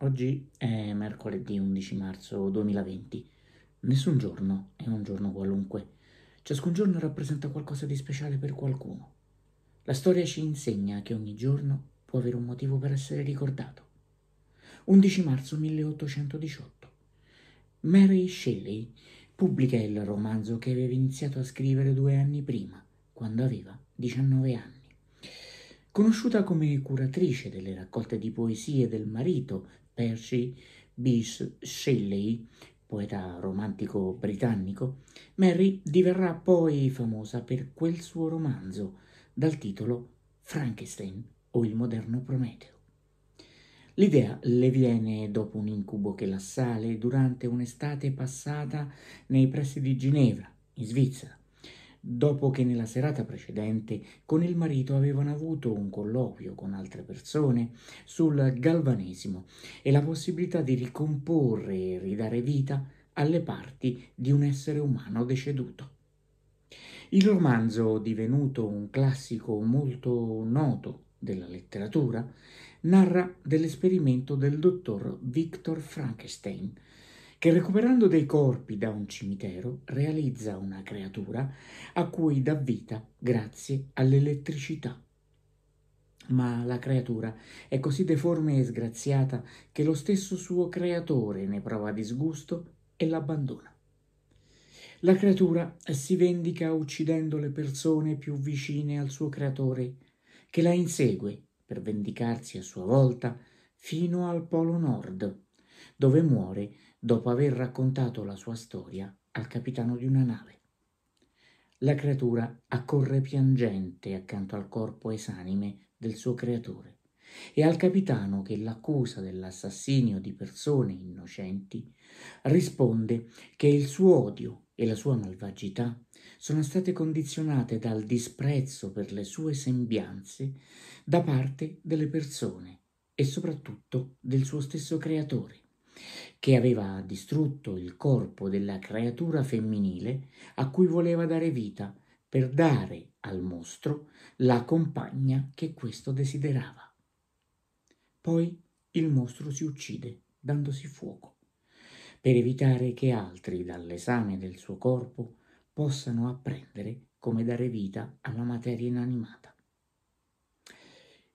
Oggi è mercoledì 11 marzo 2020. Nessun giorno è un giorno qualunque. Ciascun giorno rappresenta qualcosa di speciale per qualcuno. La storia ci insegna che ogni giorno può avere un motivo per essere ricordato. 11 marzo 1818. Mary Shelley pubblica il romanzo che aveva iniziato a scrivere due anni prima, quando aveva 19 anni. Conosciuta come curatrice delle raccolte di poesie del marito Percy Bysshe Shelley, poeta romantico britannico, Mary diverrà poi famosa per quel suo romanzo dal titolo Frankenstein o il moderno Prometeo. L'idea le viene dopo un incubo che l'assale durante un'estate passata nei pressi di Ginevra, in Svizzera dopo che nella serata precedente con il marito avevano avuto un colloquio con altre persone sul galvanesimo e la possibilità di ricomporre e ridare vita alle parti di un essere umano deceduto. Il romanzo, divenuto un classico molto noto della letteratura, narra dell'esperimento del dottor Victor Frankenstein, che recuperando dei corpi da un cimitero realizza una creatura a cui dà vita grazie all'elettricità. Ma la creatura è così deforme e sgraziata che lo stesso suo creatore ne prova disgusto e l'abbandona. La creatura si vendica uccidendo le persone più vicine al suo creatore, che la insegue per vendicarsi a sua volta fino al Polo Nord, dove muore dopo aver raccontato la sua storia al capitano di una nave. La creatura accorre piangente accanto al corpo esanime del suo creatore e al capitano che l'accusa dell'assassinio di persone innocenti risponde che il suo odio e la sua malvagità sono state condizionate dal disprezzo per le sue sembianze da parte delle persone e soprattutto del suo stesso creatore che aveva distrutto il corpo della creatura femminile a cui voleva dare vita per dare al mostro la compagna che questo desiderava. Poi il mostro si uccide dandosi fuoco, per evitare che altri dall'esame del suo corpo possano apprendere come dare vita alla materia inanimata.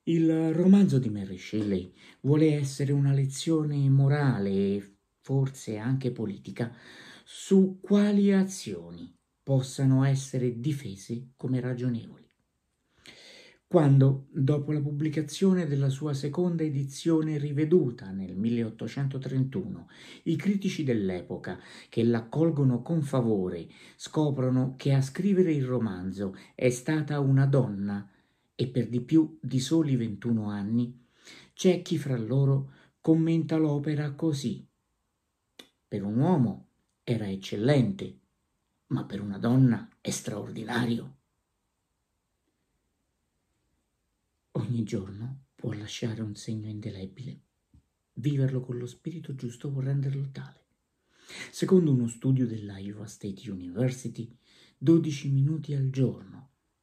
Il romanzo di Mary Shelley vuole essere una lezione morale e forse anche politica su quali azioni possano essere difese come ragionevoli. Quando, dopo la pubblicazione della sua seconda edizione riveduta nel 1831, i critici dell'epoca, che l'accolgono con favore, scoprono che a scrivere il romanzo è stata una donna e per di più di soli 21 anni, c'è chi fra loro commenta l'opera così. Per un uomo era eccellente, ma per una donna è straordinario. Ogni giorno può lasciare un segno indelebile. Viverlo con lo spirito giusto può renderlo tale. Secondo uno studio dell'Iowa State University, 12 minuti al giorno